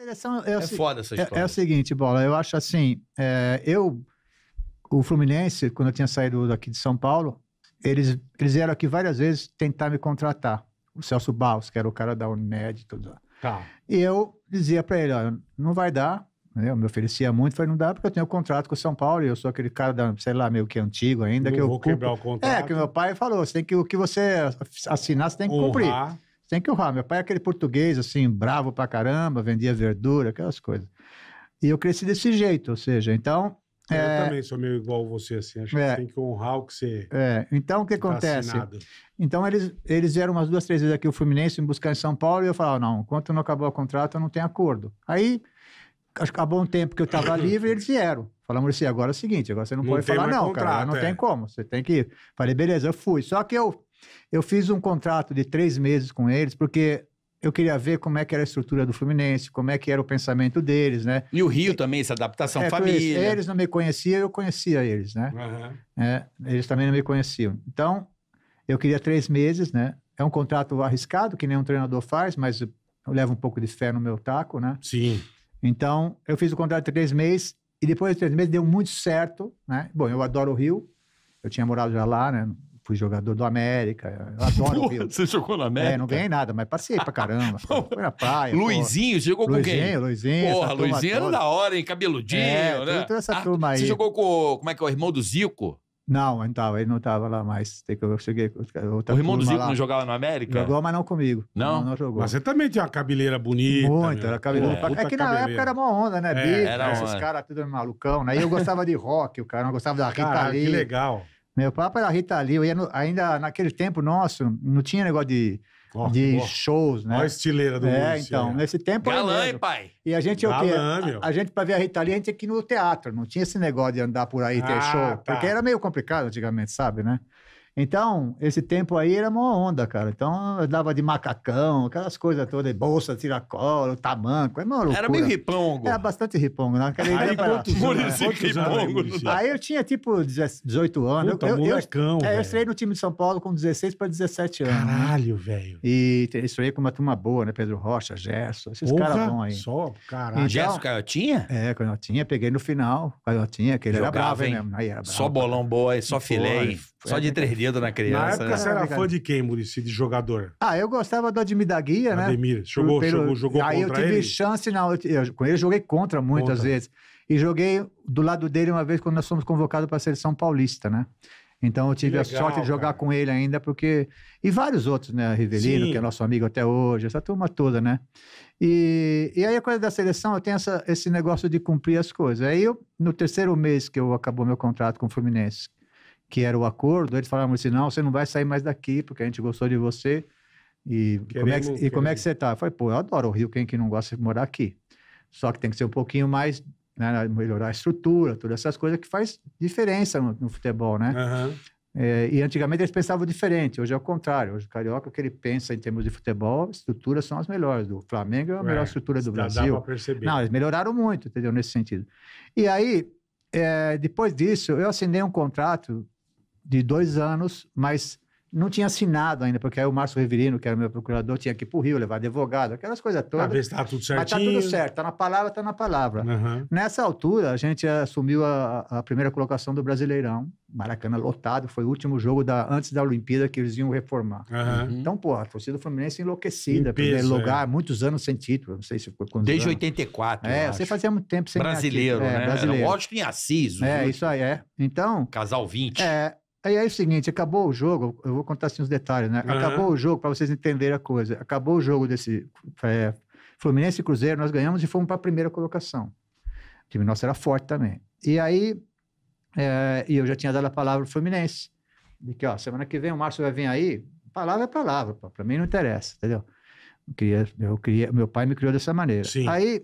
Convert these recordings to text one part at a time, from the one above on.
Seleção é, é se... foda essa é, história. É, é, o seguinte, Bola, eu acho assim, é, eu, o Fluminense, quando eu tinha saído daqui de São Paulo, eles, eles vieram aqui várias vezes tentar me contratar. O Celso Barros, que era o cara da Unimed e tudo lá. Tá. E eu dizia para ele, ó, não vai dar, né, eu me oferecia muito, falei, não dá porque eu tenho um contrato com o São Paulo e eu sou aquele cara, da, sei lá, meio que antigo ainda. Não que eu vou quebrar o contrato. É, que meu pai falou, você tem que, o que você assinar, você tem que Honrar. cumprir. Tem que honrar. Meu pai é aquele português, assim, bravo pra caramba, vendia verdura, aquelas coisas. E eu cresci desse jeito, ou seja, então. É, eu é... também sou meio igual você, assim, acho é... que tem que honrar o que você. É, então o que, tá acontece? então eles, eles vieram umas duas, três vezes aqui o Fluminense me buscar em São Paulo e eu falava, não, enquanto não acabou o contrato, eu não tenho acordo. Aí acabou um tempo que eu estava livre, eles vieram. falaram assim, agora é o seguinte, agora você não, não pode falar não, contrato, cara, não é. tem como, você tem que ir. Falei, beleza, eu fui. Só que eu eu fiz um contrato de três meses com eles, porque eu queria ver como é que era a estrutura do Fluminense, como é que era o pensamento deles, né? E o Rio e, também, essa adaptação, é, família. Eles, eles não me conheciam, eu conhecia eles, né? Uhum. É, eles também não me conheciam. Então, eu queria três meses, né? É um contrato arriscado, que nenhum treinador faz, mas eu levo um pouco de fé no meu taco, né? Sim. Então, eu fiz o contrato de três meses, e depois de três meses deu muito certo, né? Bom, eu adoro o Rio, eu tinha morado já lá, né? fui jogador do América. Eu adoro Você jogou no é, América? É, não ganhei nada, mas passei pra caramba. Foi na praia. Luizinho, pô. jogou Luizinho, com quem? Luizinho, Porra, Luizinho era da hora, hein? Cabeludinho, é, né? Toda essa ah, turma aí. Você jogou com, como é que é, o irmão do Zico? Não, não tava, ele não tava lá mais. Eu cheguei, o irmão do Zico lá. não jogava no América? Jogou, mas não comigo. Não? Não, não jogou. Mas você também tinha uma cabeleira bonita. Muito, né? era cabeleira. É, é que na cabeleira. época era uma onda, né? É, Bico, esses caras tudo malucão, né? eu gostava de rock, o cara não gostava da Rita Lee. que legal. Meu papo era Rita Lee. Eu ia no, ainda naquele tempo nosso, não tinha negócio de, oh, de oh, shows, né? Olha a estileira do É, Lúcio, então, é. nesse tempo. Galã, hein, pai? E a gente, Galã, é o quê? A, a, gente, pra ver a Rita Lee, a gente tinha que ir no teatro. Não tinha esse negócio de andar por aí e ter ah, show. Tá. Porque era meio complicado antigamente, sabe, né? Então, esse tempo aí era uma onda, cara. Então, eu dava de macacão, aquelas coisas todas, bolsa, tiracolo, tamanco, é uma Era meio ripongo. Era bastante ripongo. Naquela né? aí, era quantos ripongo. aí eu tinha, tipo, 18 anos. Puta, eu, eu, molecão, eu, é, eu estrei no time de São Paulo com 16 para 17 anos. Caralho, velho. E estrei com uma turma boa, né? Pedro Rocha, Gerson, esses caras bons aí. só, caralho. Então, Gerson Canhotinha? É, Canhotinha, peguei no final, Canhotinha, que ele Jogava, era bravo, hein? Aí era bravo, só bolão boa, só filé, só de três dias medo na criança. Na né? época né? você era fã de quem, Murici, de jogador? Ah, eu gostava do né? Admir da Guia, né? Ademir. Jogou, pelo... jogou, jogou contra ele? Aí eu tive ele? chance, não. Eu, com ele joguei contra muitas contra. vezes. E joguei do lado dele uma vez quando nós fomos convocados para a seleção paulista, né? Então eu tive legal, a sorte de jogar cara. com ele ainda, porque. E vários outros, né? Rivelino, Sim. que é nosso amigo até hoje, essa turma toda, né? E, e aí a coisa da seleção, eu tenho essa, esse negócio de cumprir as coisas. Aí eu, no terceiro mês que eu acabou meu contrato com o Fluminense, que era o acordo, eles falaram assim: não, você não vai sair mais daqui, porque a gente gostou de você. E, como, é que, e como é que você tá? Eu falei, pô, eu adoro o Rio, quem que não gosta de morar aqui? Só que tem que ser um pouquinho mais, né, melhorar a estrutura, todas essas coisas que faz diferença no, no futebol, né? Uhum. É, e antigamente eles pensavam diferente, hoje é o contrário. Hoje o carioca, o que ele pensa em termos de futebol, estruturas são as melhores. Do Flamengo é a melhor é, estrutura do Brasil. perceber. Não, eles melhoraram muito, entendeu? Nesse sentido. E aí, é, depois disso, eu assinei um contrato de dois anos, mas não tinha assinado ainda, porque aí o Márcio Reverino, que era meu procurador, tinha que ir para o Rio levar advogado, aquelas coisas todas. Para ver se está tá tudo certinho. Mas está tudo certo, está na palavra, está na palavra. Uhum. Nessa altura, a gente assumiu a, a, primeira colocação do Brasileirão, Maracanã lotado, foi o último jogo da, antes da Olimpíada que eles iam reformar. Uhum. Então, pô, a torcida Fluminense é enlouquecida, primeiro é. lugar, é. muitos anos sem título, não sei se foi quando. Desde anos. 84. É, você fazia muito tempo sem Brasileiro, é, né? brasileiro. Era Washington e Assis. É, viu? isso aí, é. Então. Casal 20. É, Aí é o seguinte, acabou o jogo, eu vou contar assim os detalhes, né? Uhum. Acabou o jogo, para vocês entenderem a coisa. Acabou o jogo desse é, Fluminense e Cruzeiro, nós ganhamos e fomos para a primeira colocação. O time nosso era forte também. E aí, é, e eu já tinha dado a palavra pro Fluminense, de que, ó, semana que vem o Márcio vai vir aí, palavra é palavra, para mim não interessa, entendeu? Eu queria, eu queria, meu pai me criou dessa maneira. Sim. Aí,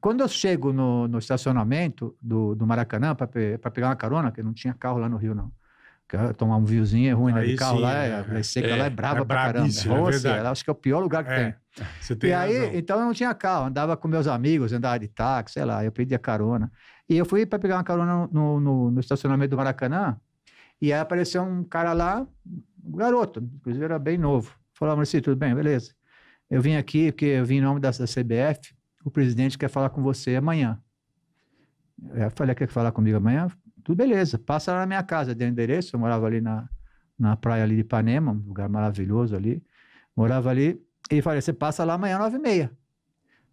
quando eu chego no, no estacionamento do, do Maracanã para pegar uma carona, que não tinha carro lá no Rio, não, Tomar um viozinho é ruim, né? Aí de carro lá, é, é, é. seca é, lá é, é brava é pra caramba. acho que é o pior lugar que é, tem. Você tem e aí, então eu não tinha carro, andava com meus amigos, andava de táxi, sei lá, eu pedia carona. E eu fui para pegar uma carona no, no, no estacionamento do Maracanã, e aí apareceu um cara lá, um garoto, inclusive era bem novo. Falou, Marci, tudo bem? Beleza. Eu vim aqui porque eu vim em nome da CBF, o presidente quer falar com você amanhã. Eu falei, quer falar comigo amanhã? tudo beleza, passa lá na minha casa, deu endereço, eu morava ali na, na praia ali de Ipanema, um lugar maravilhoso ali, morava ali, e falei, você passa lá amanhã, nove e meia.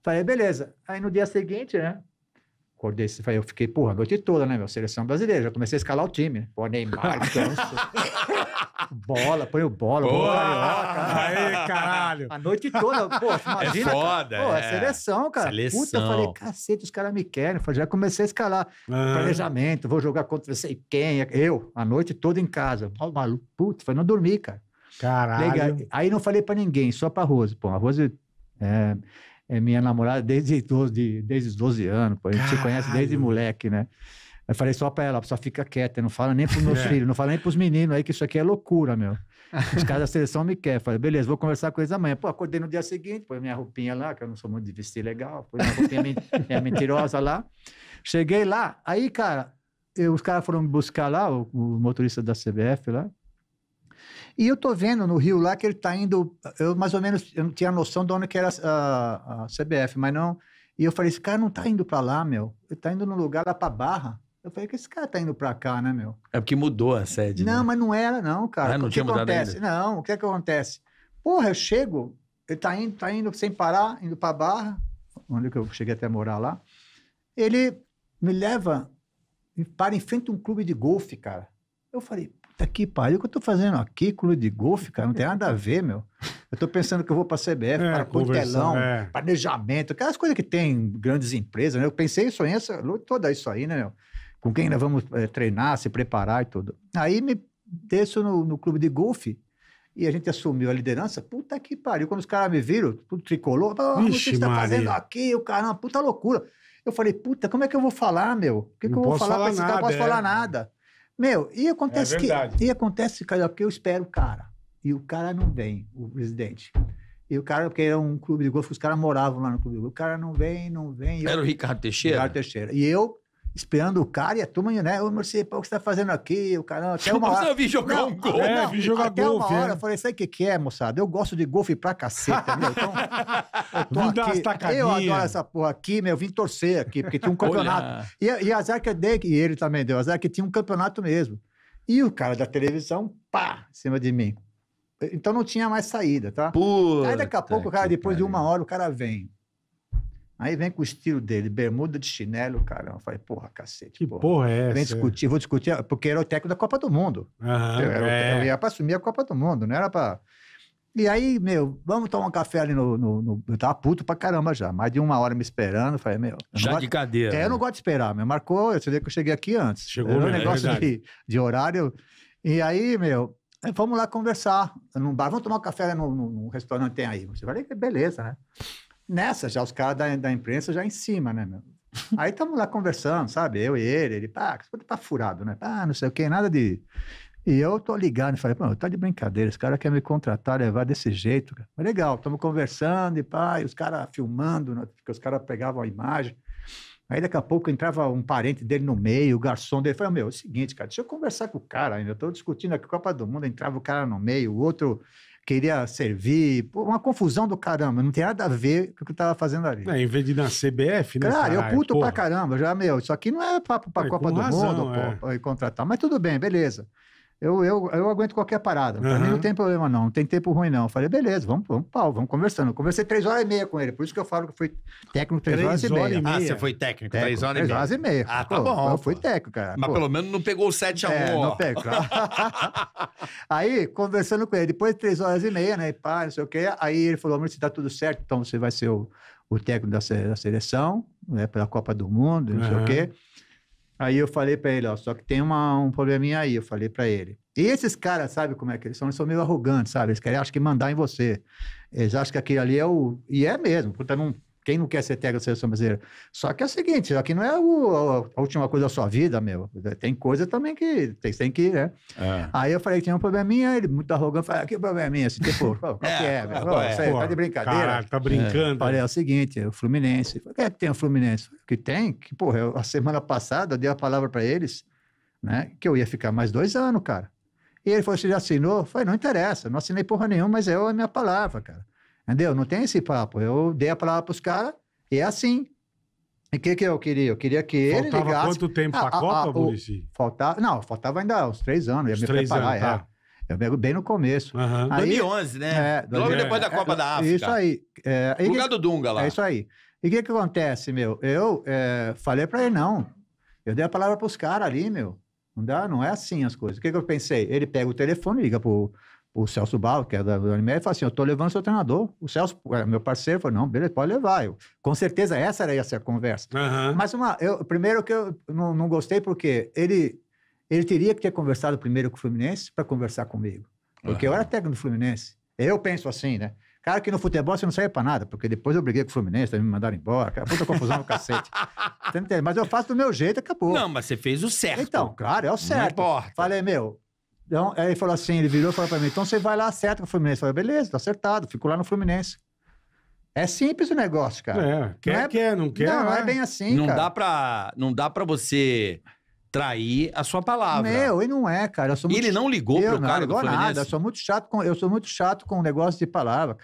Falei, beleza. Aí no dia seguinte, né, Acordei, eu fiquei, porra, a noite toda, né, meu? Seleção brasileira. Já comecei a escalar o time. Né? Pô, Neymar, bola, põe o bola, boa, né? Aí, caralho. A noite toda, pô é imagina. É foda, cara. Pô, é. seleção, cara. Seleção. Puta, eu falei, cacete, os caras me querem. Eu já comecei a escalar. Ah. Planejamento, vou jogar contra sei quem. Eu, a noite toda em casa. Ó, maluco, puta, falei, não dormi, cara. Caralho. Legal. Aí não falei pra ninguém, só pra Rose. Pô, a Rose. É, é minha namorada desde, 12, desde os 12 anos, pô. a gente Caralho. se conhece desde moleque, né? Eu falei só pra ela, só fica quieta, não fala nem pros meus é. filhos, não fala nem pros meninos aí, que isso aqui é loucura, meu. Os caras da seleção me querem. Falei, beleza, vou conversar com eles amanhã. Pô, acordei no dia seguinte, põe minha roupinha lá, que eu não sou muito de vestir legal, põe minha roupinha minha mentirosa lá. Cheguei lá, aí, cara, eu, os caras foram me buscar lá, o, o motorista da CBF lá. E eu tô vendo no Rio lá que ele tá indo. Eu mais ou menos eu não tinha noção de onde que era a, a CBF, mas não. E eu falei, esse cara não tá indo para lá, meu. Ele tá indo no lugar lá pra Barra. Eu falei que esse cara tá indo para cá, né, meu? É porque mudou a sede. Não, né? mas não era, não, cara. Ah, não o que tinha que acontece? Ainda. Não, o que é que acontece? Porra, eu chego, ele tá indo, tá indo sem parar, indo pra Barra, onde eu cheguei até morar lá. Ele me leva para em frente a um clube de golfe, cara. Eu falei, Puta que pariu, o que eu tô fazendo aqui? Clube de golfe, cara, não tem nada a ver, meu. Eu tô pensando que eu vou pra CBF, é, para Pontelão, é. planejamento, aquelas coisas que tem grandes empresas, né? Eu pensei isso aí, toda isso aí, né, meu? Com quem nós vamos é, treinar, se preparar e tudo. Aí me desço no, no clube de golfe, e a gente assumiu a liderança, puta que pariu. Quando os caras me viram, tudo tricolor, ah, o que você está fazendo aqui? O cara, uma puta loucura. Eu falei, puta, como é que eu vou falar, meu? O que, que eu vou falar, falar para esse cara? Não posso é. falar nada. Meu, e acontece é que. E acontece, cara, que eu espero o cara. E o cara não vem, o presidente. E o cara, porque era um clube de golfe, os caras moravam lá no clube de golfe. O cara não vem, não vem. Eu, era o Ricardo Teixeira? Ricardo Teixeira. E eu esperando o cara e a turma, né? Ô, Murci, o que você tá fazendo aqui? O cara, até uma hora... Eu vi jogar não, um gol. É, não, vi jogar até golfe. Até uma hora, é. eu falei, sabe o que que é, moçada? Eu gosto de golfe pra caceta, meu. Então, eu tô Vim aqui, eu adoro essa porra aqui, meu, eu vim torcer aqui, porque tinha um campeonato. e, e azar que é dei, e ele também deu azar, que tinha um campeonato mesmo. E o cara da televisão, pá, em cima de mim. Então não tinha mais saída, tá? Puta Aí daqui a pouco, cara, depois de uma hora, o cara vem. Aí vem com o estilo dele, bermuda de chinelo, cara. Eu falei, porra, cacete. Que porra, porra é essa? Vem discutir, vou discutir, ah, porque era o técnico da Copa do Mundo. Aham, eu, era, é. eu ia para assumir a Copa do Mundo, não era para. E aí, meu, vamos tomar um café ali no, no, no, Eu tava puto pra caramba já. Mais de uma hora me esperando. Falei, meu. Já gosto, de cadeira. É, eu né? não gosto de esperar, meu. Marcou, você vê que eu cheguei aqui antes. Chegou Era um é negócio é de, de horário. E aí, meu, vamos lá conversar. Num bar, vamos tomar um café ali no, no, no restaurante tem aí. Você vai, beleza, né? Nessa, já os caras da, da imprensa já em cima, né, meu? Aí estamos lá conversando, sabe? Eu e ele, ele, pá, tá furado, né? Pá, não sei o que, nada de. E eu tô ligado e falei, pô, tá de brincadeira, esse cara quer me contratar, levar desse jeito. Cara. Mas legal, estamos conversando e pá, e os caras filmando, né? porque os caras pegavam a imagem. Aí daqui a pouco entrava um parente dele no meio, o garçom dele. Falei, meu, é o seguinte, cara, deixa eu conversar com o cara ainda. Eu tô discutindo aqui Copa do Mundo, entrava o cara no meio, o outro queria servir, uma confusão do caramba, não tem nada a ver com o que eu tava fazendo ali. É, em vez de na CBF, né? Cara, eu puto porra. pra caramba, já, meu, isso aqui não é papo pra é, Copa do razão, Mundo, é. pô, contratar, mas tudo bem, beleza. Eu, eu, eu aguento qualquer parada. Pra uhum. mim não tem problema, não. Não tem tempo ruim, não. Eu falei, beleza, vamos, vamos pau, vamos conversando. Eu conversei três horas e meia com ele. Por isso que eu falo que eu fui técnico três, três horas, horas, e meia. meia. Ah, você foi técnico, técnico três horas e meia. Três horas e meia. Ah, tá pô, bom. Eu fui técnico, cara. Mas pô. pelo menos não pegou o 7 a 1 é, Não pegou. aí, conversando com ele, depois de três horas e meia, né? E pá, não sei o quê. Aí ele falou: Amor, se tá tudo certo, então você vai ser o, o técnico da, da seleção, né? Pela Copa do Mundo, não uhum. sei o quê. Aí eu falei para ele, ó, só que tem uma, um probleminha aí, eu falei para ele. E esses caras, sabe como é que eles são? Eles são meio arrogantes, sabe? Eles querem, acho que mandar em você. Eles acham que aquilo ali é o... E é mesmo, puta, não... Quem não quer ser técnico da seleção brasileira? Só que é o seguinte, aqui não é o, a última coisa da sua vida, meu. Tem coisa também que tem, tem que ir, né? É. Aí eu falei que tinha um probleminha, ele muito arrogante, falei, ah, que probleminha? Assim, tipo, qual é que é, é, meu? É, isso tá de brincadeira. Caraca, tá brincando. É. Falei, né? é o seguinte, o Fluminense. o que é que tem o Fluminense? que tem? Que, porra, eu, a semana passada eu dei a palavra para eles, né, que eu ia ficar mais dois anos, cara. E ele falou, você já assinou? falei, não interessa, não assinei porra nenhuma, mas é a minha palavra, cara. Entendeu? Não tem esse papo. Eu dei a palavra para os caras e é assim. E o que, que eu queria? Eu queria que faltava ele ligasse... Faltava quanto tempo ah, para a, ah, Copa, Burici? Ah, faltava, não, faltava ainda uns três anos. Ia me três preparar, anos, é. tá. Eu pego bem no começo. Uhum. Aí, 2011, né? É, Logo é, depois da Copa é, da África. Isso aí. É, Lugar do Dunga lá. É isso aí. E o que, que acontece, meu? Eu é, falei para ele, não. Eu dei a palavra para os caras ali, meu. Não dá, não é assim as coisas. O que, que eu pensei? Ele pega o telefone, e liga pro, o Celso Bala, que é da Unimed, falou assim: Eu estou levando seu treinador. O Celso, é, meu parceiro, falou: Não, beleza, pode levar. Eu, com certeza essa era essa conversa. Uhum. Mas uma, eu, primeiro que eu não, não, gostei, porque ele, ele teria que ter conversado primeiro com o Fluminense para conversar comigo. Porque uhum. eu era técnico do Fluminense. Eu penso assim, né? Cara, que no futebol você não serve pra nada, porque depois eu briguei com o Fluminense, também me mandaram embora, é puta confusão no cacete. Mas eu faço do meu jeito, acabou. Não, mas você fez o certo. Então, claro, é o certo. Não importa. Falei, meu, então, aí ele falou assim, ele virou e falou pra mim, então você vai lá, acerta com o Fluminense. Eu falei, beleza, tá acertado, fico lá no Fluminense. É simples o negócio, cara. É, quer, não é, quer, não quer. Não, não é, né? bem assim, não cara. Dá pra, não dá pra você trair a sua palavra. Meu, e não é, cara. e ele não ligou pro não, cara do Fluminense? nada, eu sou muito chato com, eu sou muito chato com o negócio de palavra.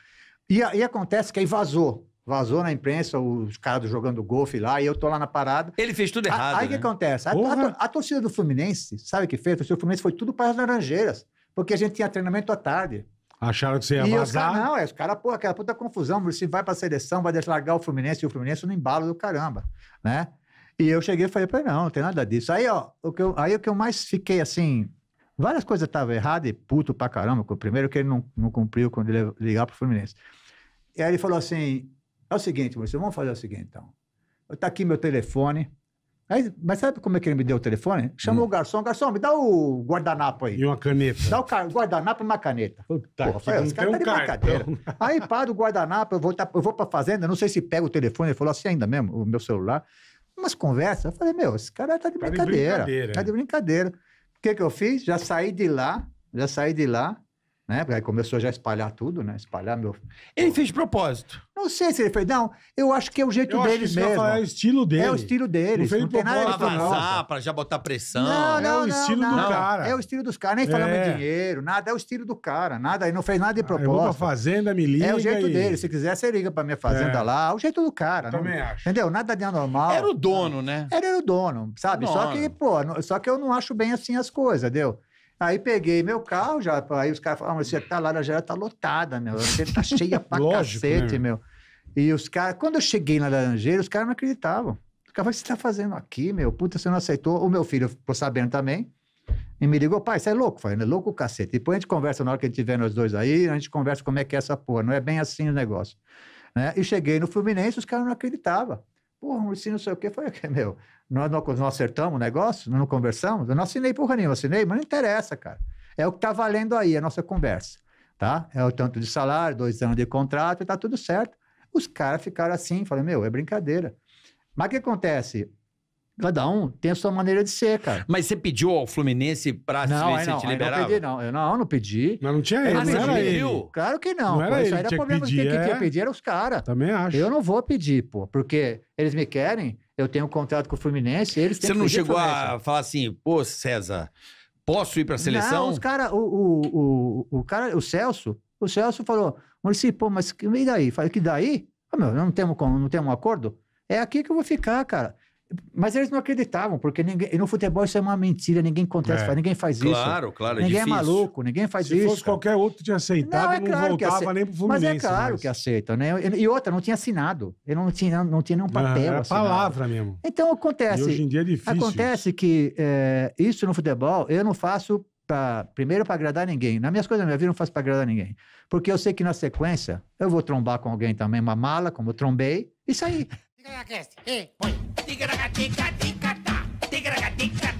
E, e acontece que aí vazou. Vazou na imprensa os caras jogando golfe lá e eu tô lá na parada. Ele fez tudo errado. A, aí o né? que acontece? A, a, a, torcida do Fluminense, sabe o que fez? A torcida do Fluminense foi tudo para as Laranjeiras, porque a gente tinha treinamento à tarde. Acharam que você ia e vazar? Cara, não, é, os caras, pô, aquela puta confusão. Se vai para a seleção, vai deixar largar o Fluminense e o Fluminense no embalo do caramba, né? E eu cheguei e falei para ele, não, não tem nada disso. Aí, ó, o que eu, aí o que eu mais fiquei assim, várias coisas estavam erradas e puto pra caramba. Primeiro que ele não, não cumpriu quando ele ligar pro Fluminense. E aí ele falou assim, é o seguinte, você vamos fazer o seguinte, então. Está aqui meu telefone. Aí, mas sabe como é que ele me deu o telefone? Chamou hum. o garçom, garçom, me dá o guardanapo aí. E uma caneta. Dá o guardanapo e uma caneta. Puta Porra, cara os caras tá de brincadeira. Né? Aí para o guardanapo, eu vou, tá, eu fazenda, não sei se pega o telefone, ele falou assim ainda mesmo, o meu celular. Umas conversas, eu falei, meu, esse cara está de tá brincadeira. Tá de brincadeira. Tá de brincadeira. O que que eu fiz? Já saí de lá, já saí de lá, né? Aí começou já a espalhar tudo, né? Espalhar meu. Ele fez de propósito. Não sei se ele fez. Não, eu acho que é o jeito eu dele mesmo. Falar, é o estilo dele. É o estilo dele. Não, fez não tem nada de vazar, pra já botar pressão. Não, não, é o estilo não, do não. cara. É o estilo dos caras. Nem é. falamos em dinheiro, nada. É o estilo do cara. Nada. Ele não fez nada de propósito. Ah, eu vou pra fazenda, me liga. É o jeito e... dele. Se quiser, você liga pra minha fazenda é. lá. É o jeito do cara. Eu né? não, também acho. Entendeu? Nada de anormal. Era o dono, né? Era, era o dono, sabe? dono. Só que, pô, só que eu não acho bem assim as coisas, entendeu? Aí peguei meu carro, já, aí os caras falaram, ah, você tá lá na Laranjeira, tá lotada, meu. Você tá cheia pra Lógico, cacete, né? meu. E os caras, quando eu cheguei na Laranjeira, os caras não acreditavam. Os caras, o que você tá fazendo aqui, meu? Puta, você não aceitou. O meu filho ficou sabendo também. E me ligou, pai, você é louco, falei, é louco o cacete. Depois a gente conversa na hora que a gente tiver nós dois aí, a gente conversa como é que é essa porra. Não é bem assim o negócio. Né? E cheguei no Fluminense, os caras não acreditavam. Porra, Muricy, não sei o quê. Falei, é, meu, nós não, não acertamos o negócio? não conversamos? Eu não assinei porra nenhuma, assinei, mas não interessa, cara. É o que tá valendo aí, a nossa conversa, tá? É o tanto de salário, dois anos de contrato, tá tudo certo. Os caras ficaram assim, falaram, meu, é brincadeira. Mas o que acontece? Cada um tem a sua maneira de ser, cara. Mas você pediu ao Fluminense pra não, se, não, te liberar? Não, pedi, não. Eu não, não pedi. Mas não tinha ele, ah, não era ele. Claro que não. não era pô, ele, isso aí era problema. Que é... que ia pedir eram os caras. Também acho. Eu não vou pedir, pô, porque eles me querem, eu tenho um contrato com o Fluminense, eles Você não chegou a falar assim, pô, César, posso ir para a seleção? Não, os cara, o, o, o, o, cara, o Celso, o Celso falou, Murici, pô, mas e daí? Falei, que daí? Ah, meu, não temos, não temos um acordo? É aqui que eu vou ficar, cara. Mas eles não acreditavam, porque ninguém, no futebol isso é uma mentira, ninguém acontece, é. ninguém faz isso. Claro, claro, é Ninguém é difícil. é maluco, ninguém faz Se isso. Se fosse qualquer outro tinha aceitado, não, é claro voltava aceita, nem pro Fluminense. Mas é claro mas... que aceita, né? E outra, não tinha assinado. Ele não tinha, não tinha nenhum papel. Não, era palavra mesmo. Então acontece. E hoje em dia é difícil. Acontece que é, isso no futebol eu não faço Pra, primeiro para agradar ninguém. Nas minhas coisas na minha vida eu não faço para agradar ninguém. Porque eu sei que na sequência eu vou trombar com alguém também, uma mala, como eu trombei, e sair. E ei, põe. Ticaraca, tica, tica, tá. Ticaraca, tica.